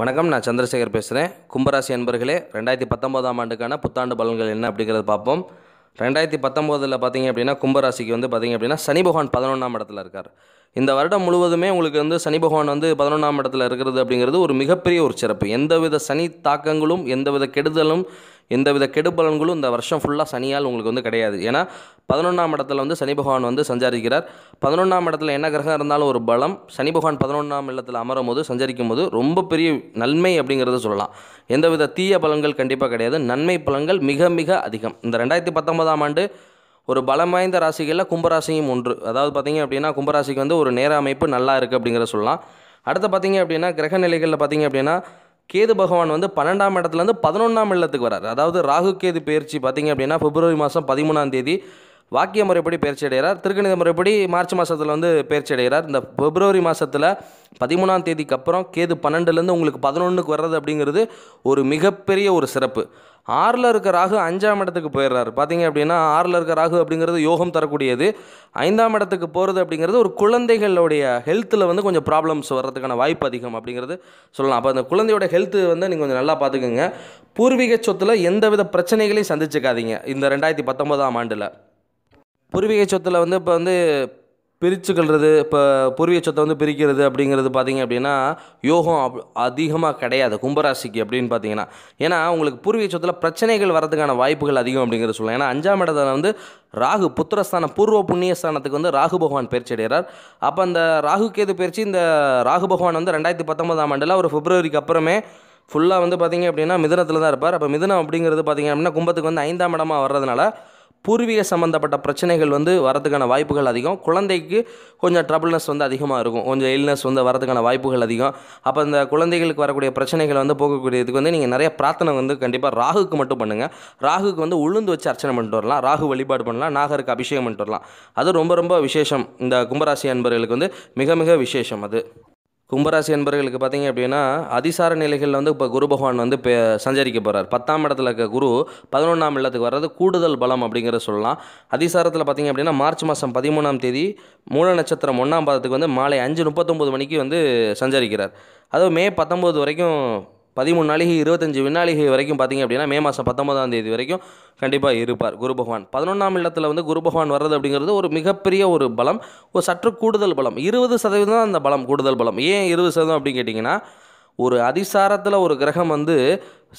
வணக்கம் நான் சந்திரசேகர் பேசுகிறேன் கும்பராசி அன்பர்களே ரெண்டாயிரத்தி பத்தொம்போதாம் ஆண்டுக்கான புத்தாண்டு பலன்கள் என்ன அப்படிங்கிறத பார்ப்போம் ரெண்டாயிரத்தி பத்தொம்போதில் பார்த்திங்க அப்படின்னா கும்பராசிக்கு வந்து பார்த்திங்க அப்படின்னா சனி பகவான் பதினொன்றாம் இடத்துல இருக்கார் இந்த வருடம் முழுவதுமே உங்களுக்கு வந்து சனி பகவான் வந்து பதினொன்றாம் இடத்துல இருக்கிறது அப்படிங்கிறது ஒரு மிகப்பெரிய ஒரு சிறப்பு எந்தவித சனி தாக்கங்களும் எந்தவித கெடுதலும் எந்தவித கெடுபலன்களும் இந்த வருஷம் ஃபுல்லாக சனியால் உங்களுக்கு வந்து கிடையாது ஏன்னா பதினொன்றாம் இடத்துல வந்து சனி பகவான் வந்து சஞ்சாரிக்கிறார் பதினொன்றாம் இடத்துல என்ன கிரகம் இருந்தாலும் ஒரு பலம் சனி பகவான் பதினொன்றாம் இல்லத்தில் அமரும் போது சஞ்சரிக்கும் போது ரொம்ப பெரிய நன்மை அப்படிங்கிறத சொல்லலாம் எந்தவித தீய பலன்கள் கண்டிப்பாக கிடையாது நன்மை பலன்கள் மிக மிக அதிகம் இந்த ரெண்டாயிரத்தி பத்தொன்பதாம் ஆண்டு ஒரு பலம் வாய்ந்த ராசிகளில் கும்பராசியும் ஒன்று அதாவது பார்த்திங்க அப்படின்னா கும்பராசிக்கு வந்து ஒரு நேர அமைப்பு நல்லா இருக்குது அப்படிங்கிற சொல்லலாம் அடுத்து பார்த்திங்க அப்படின்னா கிரக நிலைகளில் பார்த்திங்க அப்படின்னா கேது பகவான் வந்து பன்னெண்டாம் இடத்துலேருந்து பதினொன்றாம் இல்லத்துக்கு வரார் அதாவது ராகு கேது பயிற்சி பார்த்திங்க அப்படின்னா பிப்ரவரி மாதம் பதிமூணாம் தேதி வாக்கிய முறைப்படி பயிற்சி அடைகிறார் திருக்கணித முறைப்படி மார்ச் மாதத்தில் வந்து பயிற்சி அடைகிறார் இந்த பிப்ரவரி மாதத்தில் பதிமூணாம் தேதிக்கு அப்புறம் கேது பன்னெண்டுலேருந்து உங்களுக்கு பதினொன்றுக்கு வர்றது அப்படிங்கிறது ஒரு மிகப்பெரிய ஒரு சிறப்பு ஆறில் இருக்க ராகு அஞ்சாம் இடத்துக்கு போயிடுறாரு பார்த்தீங்க அப்படின்னா ஆறில் இருக்க ராகு அப்படிங்கிறது யோகம் தரக்கூடியது ஐந்தாம் இடத்துக்கு போகிறது அப்படிங்கிறது ஒரு குழந்தைகளுடைய ஹெல்த்தில் வந்து கொஞ்சம் ப்ராப்ளம்ஸ் வர்றதுக்கான வாய்ப்பு அதிகம் அப்படிங்கிறது சொல்லலாம் அப்போ அந்த குழந்தையோட ஹெல்த்து வந்து நீங்கள் கொஞ்சம் நல்லா பார்த்துக்குங்க பூர்வீக சொத்தில் எந்தவித பிரச்சனைகளையும் சந்திச்சுக்காதீங்க இந்த ரெண்டாயிரத்தி பத்தொன்பதாம் ஆண்டில் பூர்வீக சொத்தில் வந்து இப்போ வந்து பிரிச்சுக்கொள்வது இப்போ பூர்வீக சொத்தை வந்து பிரிக்கிறது அப்படிங்கிறது பார்த்திங்க அப்படின்னா யோகம் அப் அதிகமாக கிடையாது கும்பராசிக்கு அப்படின்னு பார்த்தீங்கன்னா ஏன்னா உங்களுக்கு பூர்வீக சொத்தில் பிரச்சனைகள் வரதுக்கான வாய்ப்புகள் அதிகம் அப்படிங்கிறது சொல்லலாம் ஏன்னா அஞ்சாம் இடத்துல வந்து ராகு புத்திரஸ்தானம் பூர்வ புண்ணியஸ்தானத்துக்கு வந்து ராகு பகவான் பயிற்சி அடைகிறார் அப்போ அந்த ராகு கேது பயிற்சி இந்த ராகு பகவான் வந்து ரெண்டாயிரத்தி பத்தொன்பதாம் ஆண்டில் ஒரு பிப்ரவரிக்கு அப்புறமே ஃபுல்லாக வந்து பார்த்திங்க அப்படின்னா மிதனத்தில் தான் இருப்பார் அப்போ மிதனம் அப்படிங்கிறது பார்த்திங்க அப்படின்னா கும்பத்துக்கு வந்து ஐந்தாம் இடமாக வர்றதுனால பூர்வீக சம்மந்தப்பட்ட பிரச்சனைகள் வந்து வரதுக்கான வாய்ப்புகள் அதிகம் குழந்தைக்கு கொஞ்சம் ட்ரபிள்னஸ் வந்து அதிகமாக இருக்கும் கொஞ்சம் இல்னஸ் வந்து வரதுக்கான வாய்ப்புகள் அதிகம் அப்போ இந்த குழந்தைகளுக்கு வரக்கூடிய பிரச்சனைகள் வந்து போகக்கூடியதுக்கு வந்து நீங்கள் நிறைய பிரார்த்தனை வந்து கண்டிப்பாக ராகுக்கு மட்டும் பண்ணுங்கள் ராகுக்கு வந்து உளுந்து வச்சு அர்ச்சனை பண்ணிட்டு வரலாம் ராகு வழிபாடு பண்ணலாம் நாகருக்கு அபிஷேகம் பண்ணிட்டு வரலாம் அது ரொம்ப ரொம்ப விசேஷம் இந்த கும்பராசி அன்பர்களுக்கு வந்து மிக மிக விசேஷம் அது கும்பராசி என்பர்களுக்கு பார்த்தீங்க அப்படின்னா அதிசார நிலைகளில் வந்து இப்போ குரு பகவான் வந்து இப்போ சஞ்சரிக்க போகிறார் பத்தாம் இடத்துல இருக்க குரு பதினொன்றாம் இடத்துக்கு வர்றது கூடுதல் பலம் அப்படிங்கிறத சொல்லலாம் அதிசாரத்தில் பார்த்தீங்க அப்படின்னா மார்ச் மாதம் பதிமூணாம் தேதி மூல நட்சத்திரம் ஒன்றாம் பாதத்துக்கு வந்து மாலை அஞ்சு முப்பத்தொம்போது மணிக்கு வந்து சஞ்சரிக்கிறார் அதுவும் மே பத்தொம்போது வரைக்கும் பதிமூணு நாளிகை இருபத்தஞ்சி வினாளிகை வரைக்கும் பார்த்திங்க அப்படின்னா மே மாதம் பத்தொன்பதாம் தேதி வரைக்கும் கண்டிப்பாக இருப்பார் குரு பகவான் பதினொன்றாம் இல்லத்தில் வந்து குரு பகவான் வர்றது அப்படிங்கிறது ஒரு மிகப்பெரிய ஒரு பலம் ஒரு சற்று கூடுதல் பலம் இருபது சதவீதம் தான் அந்த பலம் கூடுதல் பலம் ஏன் இருபது சதவீதம் அப்படின்னு கேட்டிங்கன்னா ஒரு அதிசாரத்தில் ஒரு கிரகம் வந்து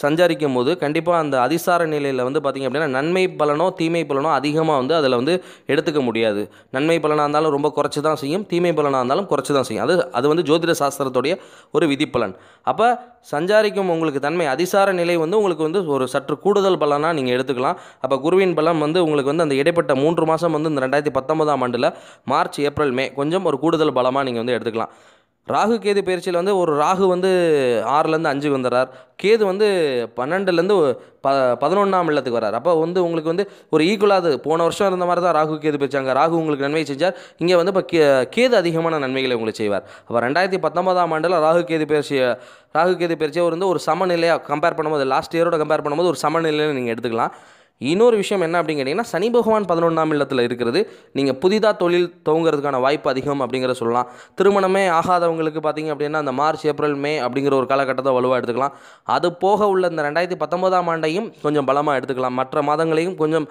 சஞ்சாரிக்கும் போது கண்டிப்பாக அந்த அதிசார நிலையில் வந்து பார்த்திங்க அப்படின்னா நன்மை பலனோ தீமை பலனோ அதிகமாக வந்து அதில் வந்து எடுத்துக்க முடியாது நன்மை பலனாக இருந்தாலும் ரொம்ப குறைச்சி தான் செய்யும் தீமை பலனாக இருந்தாலும் குறைச்சி தான் செய்யும் அது அது வந்து ஜோதிட சாஸ்திரத்துடைய ஒரு விதிப்பலன் அப்போ சஞ்சாரிக்கும் உங்களுக்கு தன்மை அதிசார நிலை வந்து உங்களுக்கு வந்து ஒரு சற்று கூடுதல் பலனாக நீங்கள் எடுத்துக்கலாம் அப்போ குருவின் பலம் வந்து உங்களுக்கு வந்து அந்த இடைப்பட்ட மூன்று மாதம் வந்து இந்த ரெண்டாயிரத்தி பத்தொன்பதாம் ஆண்டில் மார்ச் ஏப்ரல் மே கொஞ்சம் ஒரு கூடுதல் பலமாக நீங்கள் வந்து எடுத்துக்கலாம் ராகு கேது பயிற்சியில் வந்து ஒரு ராகு வந்து ஆறுலேருந்து அஞ்சுக்கு வந்துடுறார் கேது வந்து பன்னெண்டுலேருந்து ப பதினொன்றாம் இல்லத்துக்கு வரார் அப்போ வந்து உங்களுக்கு வந்து ஒரு ஈக்குவலாக அது போன வருஷம் இருந்த மாதிரி தான் ராகு கேது பிரிச்சாங்க ராகு உங்களுக்கு நன்மை செஞ்சார் இங்கே வந்து இப்போ கே கேது அதிகமான நன்மைகளை உங்களுக்கு செய்வார் அப்போ ரெண்டாயிரத்தி பத்தொன்பதாம் ஆண்டில் ராகு கேது பயிற்சியை ராகு கேது பயிற்சியை வந்து ஒரு சமநிலையாக கம்பேர் பண்ணும்போது லாஸ்ட் இயரோட கம்பேர் பண்ணும்போது ஒரு சமநிலையில் நீங்கள் எடுத்துக்கலாம் இன்னொரு விஷயம் என்ன அப்படின்னு கேட்டிங்கன்னா சனி பகவான் பதினொன்றாம் இல்லத்தில் இருக்கிறது நீங்கள் புதிதாக தொழில் துவங்குறதுக்கான வாய்ப்பு அதிகம் அப்படிங்கிற சொல்லலாம் திருமணமே ஆகாதவங்களுக்கு பார்த்திங்க அப்படின்னா அந்த மார்ச் ஏப்ரல் மே அப்படிங்கிற ஒரு காலகட்டத்தை வலுவாக எடுத்துக்கலாம் அது போக உள்ள இந்த ரெண்டாயிரத்தி பத்தொம்போதாம் ஆண்டையும் கொஞ்சம் பலமாக எடுத்துக்கலாம் மற்ற மாதங்களையும் கொஞ்சம்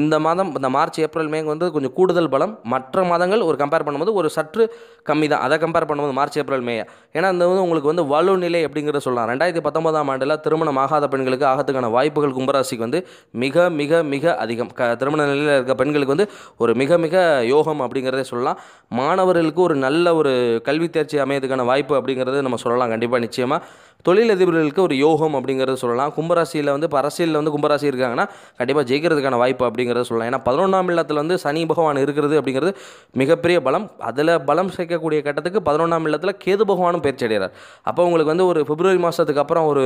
இந்த மாதம் இந்த மார்ச் ஏப்ரல் மே வந்து கொஞ்சம் கூடுதல் பலம் மற்ற மாதங்கள் ஒரு கம்பேர் பண்ணும்போது ஒரு சற்று கம்மி தான் அதை கம்பேர் பண்ணும்போது மார்ச் ஏப்ரல் மே ஏன்னா அந்த வந்து உங்களுக்கு வந்து வலுநிலை அப்படிங்கிறத சொல்லலாம் ரெண்டாயிரத்தி பத்தொம்போதாம் ஆண்டில் திருமணம் ஆகாத பெண்களுக்கு ஆகத்துக்கான வாய்ப்புகள் கும்பராசிக்கு வந்து மிக மிக மிக அதிகம் க திருமண நிலையில் இருக்க பெண்களுக்கு வந்து ஒரு மிக மிக யோகம் அப்படிங்கிறதே சொல்லலாம் மாணவர்களுக்கு ஒரு நல்ல ஒரு கல்வி தேர்ச்சி அமையதுக்கான வாய்ப்பு அப்படிங்கிறது நம்ம சொல்லலாம் கண்டிப்பாக நிச்சயமாக தொழிலதிபர்களுக்கு ஒரு யோகம் அப்படிங்கிறத சொல்லலாம் கும்பராசியில் வந்து இப்போ அரசியலில் வந்து கும்பராசி இருக்காங்கன்னா கண்டிப்பாக ஜெயிக்கிறதுக்கான வாய்ப்பு அப்படிங்கிறத சொல்லலாம் ஏன்னா பதினொன்றாம் இல்லத்தில் வந்து சனி பகவான் இருக்கிறது அப்படிங்கிறது மிகப்பெரிய பலம் அதில் பலம் சேர்க்கக்கூடிய கட்டத்துக்கு பதினொன்றாம் இல்லத்தில் கேது பகவானும் பயிற்சி அடைகிறார் அப்போ உங்களுக்கு வந்து ஒரு பிப்ரவரி மாதத்துக்கு அப்புறம் ஒரு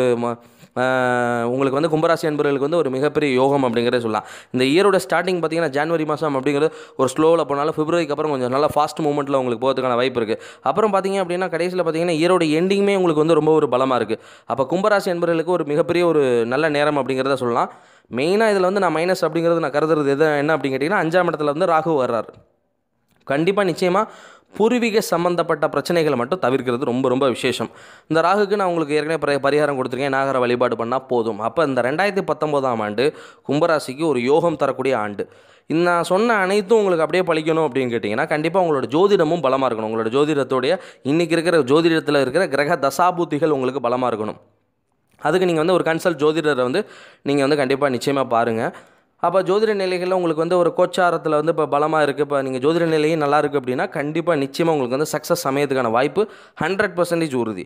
உங்களுக்கு வந்து கும்பராசி அன்பர்களுக்கு வந்து ஒரு மிகப்பெரிய யோகம் அப்படிங்கிறத சொல்லலாம் இந்த இயரோட ஸ்டார்டிங் பார்த்தீங்கன்னா ஜான்வரி மாதம் அப்படிங்கிறது ஒரு ஸ்லோவில் போனாலும் பிப்ரவரிக்கு அப்புறம் கொஞ்சம் நல்லா ஃபாஸ்ட் மூமெண்ட்டில் உங்களுக்கு போகிறதுக்கான வாய்ப்பு இருக்குது அப்புறம் பார்த்தீங்க அப்படின்னா கடைசியில் பார்த்தீங்கன்னா இயரோட எண்டிங்குமே உங்களுக்கு வந்து ரொம்ப ஒரு பலமாக இருக்குது இருக்குது அப்போ கும்பராசி என்பர்களுக்கு ஒரு மிகப்பெரிய ஒரு நல்ல நேரம் அப்படிங்கிறத சொல்லலாம் மெயினாக இதில் வந்து நான் மைனஸ் அப்படிங்கிறது நான் கருதுறது எது என்ன அப்படின்னு கேட்டிங்கன்னா அஞ்சாம் இடத்துல வந்து ராகு வர்றார் கண்டிப்பாக நிச்சயமாக பூர்வீக சம்மந்தப்பட்ட பிரச்சனைகளை மட்டும் தவிர்க்கிறது ரொம்ப ரொம்ப விசேஷம் இந்த ராகுக்கு நான் உங்களுக்கு ஏற்கனவே பரிகாரம் கொடுத்துருக்கேன் நாகர வழிபாடு பண்ணால் போதும் அப்போ இந்த ரெண்டாயிரத்தி பத்தொம்போதாம் ஆண்டு கும்பராசிக்கு ஒரு யோகம் தரக்கூடிய ஆண்டு இந்த நான் சொன்ன அனைத்தும் உங்களுக்கு அப்படியே பழிக்கணும் அப்படின்னு கேட்டிங்கன்னா கண்டிப்பாக உங்களோட ஜோதிடமும் பலமாக இருக்கணும் உங்களோட ஜோதிடத்தோடைய இன்றைக்கி இருக்கிற ஜோதிடத்தில் இருக்கிற கிரக தசாபூத்திகள் உங்களுக்கு பலமாக இருக்கணும் அதுக்கு நீங்கள் வந்து ஒரு கன்சல்ட் ஜோதிடரை வந்து நீங்கள் வந்து கண்டிப்பாக நிச்சயமாக பாருங்கள் அப்போ ஜோதிட நிலைகளில் உங்களுக்கு வந்து ஒரு கோச்சாரத்தில் வந்து இப்போ பலமாக இருக்குது இப்போ நீங்கள் ஜோதிட நிலையும் நல்லா இருக்குது அப்படின்னா கண்டிப்பாக நிச்சயமாக உங்களுக்கு வந்து சக்ஸஸ் சமயத்துக்கான வாய்ப்பு ஹண்ட்ரட் பர்சன்டேஜ் உறுதி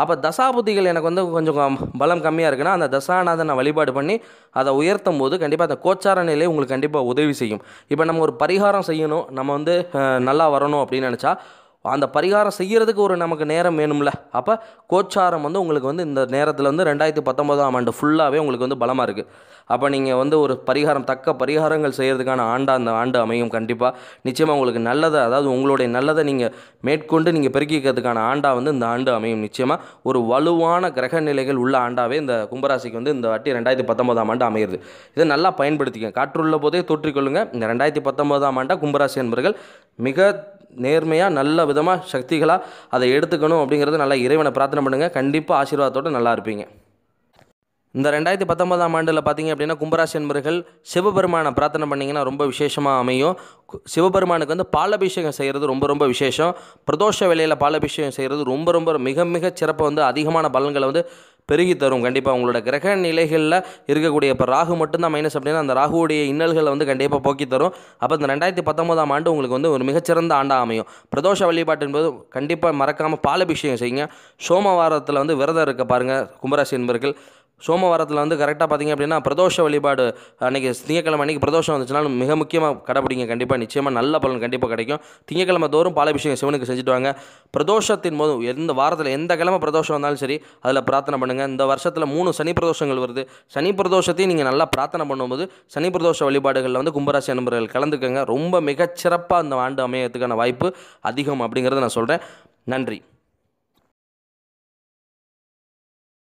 அப்போ தசாபுத்திகள் எனக்கு வந்து கொஞ்சம் பலம் கம்மியாக இருக்குன்னா அந்த தசாநாதனை நான் வழிபாடு பண்ணி அதை உயர்த்தும் போது கண்டிப்பாக அந்த கோச்சார நிலை உங்களுக்கு கண்டிப்பாக உதவி செய்யும் இப்போ நம்ம ஒரு பரிகாரம் செய்யணும் நம்ம வந்து நல்லா வரணும் அப்படின்னு நினச்சா அந்த பரிகாரம் செய்கிறதுக்கு ஒரு நமக்கு நேரம் வேணும்ல அப்போ கோச்சாரம் வந்து உங்களுக்கு வந்து இந்த நேரத்தில் வந்து ரெண்டாயிரத்தி பத்தொம்போதாம் ஆண்டு ஃபுல்லாகவே உங்களுக்கு வந்து பலமாக இருக்குது அப்போ நீங்கள் வந்து ஒரு பரிகாரம் தக்க பரிகாரங்கள் செய்கிறதுக்கான ஆண்டா அந்த ஆண்டு அமையும் கண்டிப்பாக நிச்சயமாக உங்களுக்கு நல்லதை அதாவது உங்களுடைய நல்லதை நீங்கள் மேற்கொண்டு நீங்கள் பெருக்கிக்கிறதுக்கான ஆண்டா வந்து இந்த ஆண்டு அமையும் நிச்சயமாக ஒரு வலுவான கிரக நிலைகள் உள்ள ஆண்டாவே இந்த கும்பராசிக்கு வந்து இந்த வாட்டி ரெண்டாயிரத்தி பத்தொம்போதாம் ஆண்டு அமையிறது இதை நல்லா பயன்படுத்திக்க காற்றுள்ள போதே தோற்றிக்கொள்ளுங்கள் இந்த ரெண்டாயிரத்தி பத்தொம்போதாம் ஆண்டாக கும்பராசி என்பர்கள் மிக நேர்மையாக நல்ல விதமாக சக்திகளாக அதை எடுத்துக்கணும் அப்படிங்கிறது நல்லா இறைவனை பிரார்த்தனை பண்ணுங்கள் கண்டிப்பாக ஆசீர்வாதத்தோடு நல்லா இருப்பீங்க இந்த ரெண்டாயிரத்தி பத்தொன்பதாம் ஆண்டில் பார்த்தீங்க அப்படின்னா கும்பராசி என்பர்கள் சிவபெருமானை பிரார்த்தனை பண்ணிங்கன்னா ரொம்ப விசேஷமாக அமையும் சிவபெருமானுக்கு வந்து பாலபிஷேகம் செய்கிறது ரொம்ப ரொம்ப விசேஷம் பிரதோஷ வேலையில் பாலபிஷேகம் செய்கிறது ரொம்ப ரொம்ப மிக மிக சிறப்பாக வந்து அதிகமான பலன்களை வந்து பெருகி தரும் கண்டிப்பாக உங்களோட கிரக நிலைகளில் இருக்கக்கூடிய இப்போ ராகு மட்டும்தான் மைனஸ் அப்படின்னா அந்த ராகுவுடைய இன்னல்களை வந்து கண்டிப்பாக போக்கி தரும் அப்போ இந்த ரெண்டாயிரத்தி பத்தொம்போதாம் ஆண்டு உங்களுக்கு வந்து ஒரு மிகச்சிறந்த ஆண்டாக அமையும் பிரதோஷ வழிபாட்டு என்பது கண்டிப்பாக மறக்காமல் பாலபிஷேகம் செய்யுங்க சோமவாரத்தில் வந்து விரதம் இருக்க பாருங்கள் கும்பராசி என்பர்கள் சோமவாரத்தில் வந்து கரெக்டாக பார்த்திங்க அப்படின்னா பிரதோஷ வழிபாடு அன்றைக்கி திங்கக்கிழமை அன்றைக்கி பிரதோஷம் வந்துச்சுனாலும் மிக முக்கியமாக கடைப்பிடிங்க கண்டிப்பாக நிச்சயமாக நல்ல பலன் கண்டிப்பாக கிடைக்கும் திங்கக்கிழமை தோறும் விஷயம் சிவனுக்கு செஞ்சுட்டு வாங்க பிரதோஷத்தின் போது எந்த வாரத்தில் எந்த கிழமை பிரதோஷம் வந்தாலும் சரி அதில் பிரார்த்தனை பண்ணுங்கள் இந்த வருஷத்தில் மூணு சனி பிரதோஷங்கள் வருது சனி பிரதோஷத்தையும் நீங்கள் நல்லா பிரார்த்தனை பண்ணும்போது சனி பிரதோஷ வழிபாடுகளில் வந்து கும்பராசி நண்பர்கள் கலந்துக்கங்க ரொம்ப மிகச்சிறப்பாக அந்த ஆண்டு அமையத்துக்கான வாய்ப்பு அதிகம் அப்படிங்கிறத நான் சொல்கிறேன் நன்றி